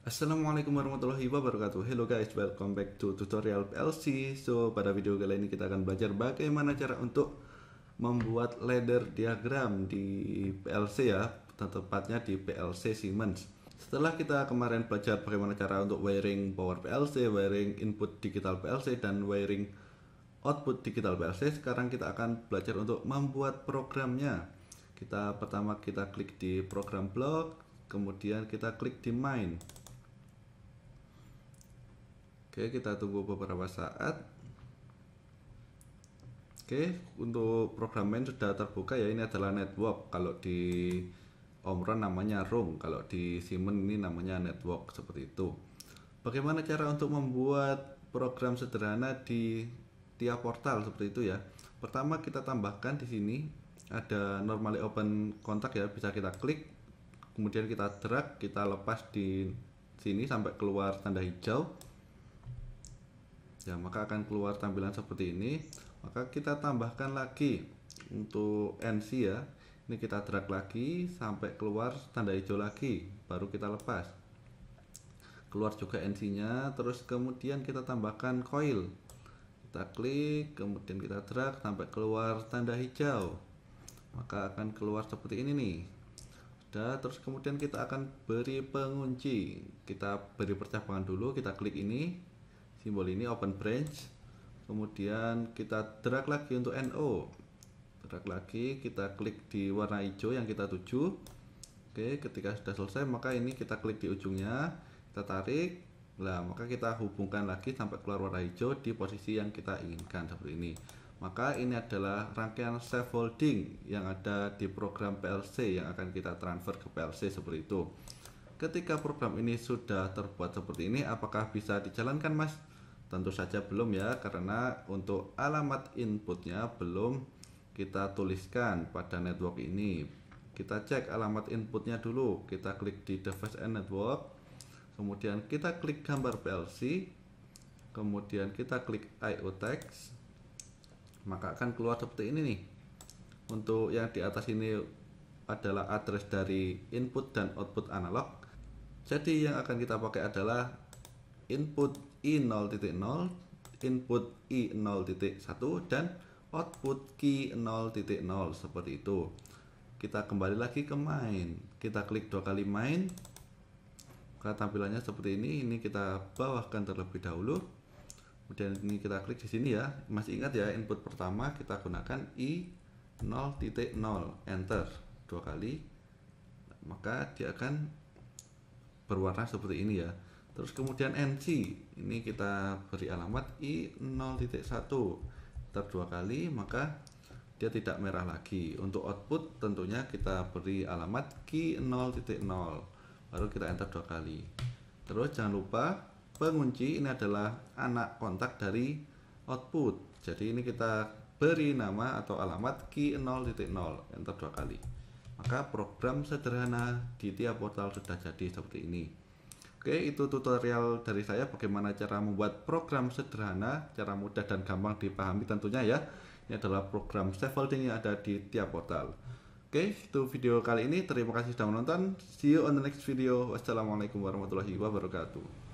Assalamualaikum warahmatullahi wabarakatuh Hello guys, welcome back to tutorial PLC So, pada video kali ini kita akan belajar bagaimana cara untuk membuat ladder diagram di PLC ya Tepatnya di PLC Siemens Setelah kita kemarin belajar bagaimana cara untuk wiring power PLC, wiring input digital PLC, dan wiring output digital PLC Sekarang kita akan belajar untuk membuat programnya Kita pertama kita klik di program block Kemudian kita klik di main Oke, kita tunggu beberapa saat. Oke, untuk program main sudah terbuka ya. Ini adalah network. Kalau di Omron namanya room, kalau di Simon ini namanya network seperti itu. Bagaimana cara untuk membuat program sederhana di tiap portal seperti itu ya? Pertama kita tambahkan di sini ada normally open kontak ya, bisa kita klik, kemudian kita drag, kita lepas di sini sampai keluar tanda hijau ya maka akan keluar tampilan seperti ini maka kita tambahkan lagi untuk NC ya ini kita drag lagi sampai keluar tanda hijau lagi baru kita lepas keluar juga NC nya terus kemudian kita tambahkan coil kita klik kemudian kita drag sampai keluar tanda hijau maka akan keluar seperti ini nih sudah terus kemudian kita akan beri pengunci kita beri percabangan dulu kita klik ini simbol ini open branch kemudian kita drag lagi untuk NO drag lagi kita klik di warna hijau yang kita tuju oke ketika sudah selesai maka ini kita klik di ujungnya kita tarik lah maka kita hubungkan lagi sampai keluar warna hijau di posisi yang kita inginkan seperti ini maka ini adalah rangkaian self holding yang ada di program PLC yang akan kita transfer ke PLC seperti itu Ketika program ini sudah terbuat seperti ini, apakah bisa dijalankan mas? Tentu saja belum ya, karena untuk alamat inputnya belum kita tuliskan pada network ini. Kita cek alamat inputnya dulu, kita klik di device and network, kemudian kita klik gambar PLC, kemudian kita klik IO text, maka akan keluar seperti ini nih. Untuk yang di atas ini adalah address dari input dan output analog jadi yang akan kita pakai adalah input i0.0, input i0.1 dan output key 0.0 seperti itu. Kita kembali lagi ke main. Kita klik dua kali main. Karena tampilannya seperti ini, ini kita bawahkan terlebih dahulu. Kemudian ini kita klik di sini ya. Masih ingat ya, input pertama kita gunakan i 0.0 enter dua kali. Maka dia akan berwarna seperti ini ya terus kemudian NC ini kita beri alamat I 0.1 ter dua kali maka dia tidak merah lagi untuk output tentunya kita beri alamat Q 0.0 baru kita enter dua kali terus jangan lupa pengunci ini adalah anak kontak dari output jadi ini kita beri nama atau alamat Q 0.0 enter dua kali maka program sederhana di tiap portal sudah jadi seperti ini. Oke, itu tutorial dari saya bagaimana cara membuat program sederhana, cara mudah dan gampang dipahami tentunya ya. Ini adalah program scaffolding yang ada di tiap portal. Oke, itu video kali ini. Terima kasih sudah menonton. See you on the next video. Wassalamualaikum warahmatullahi wabarakatuh.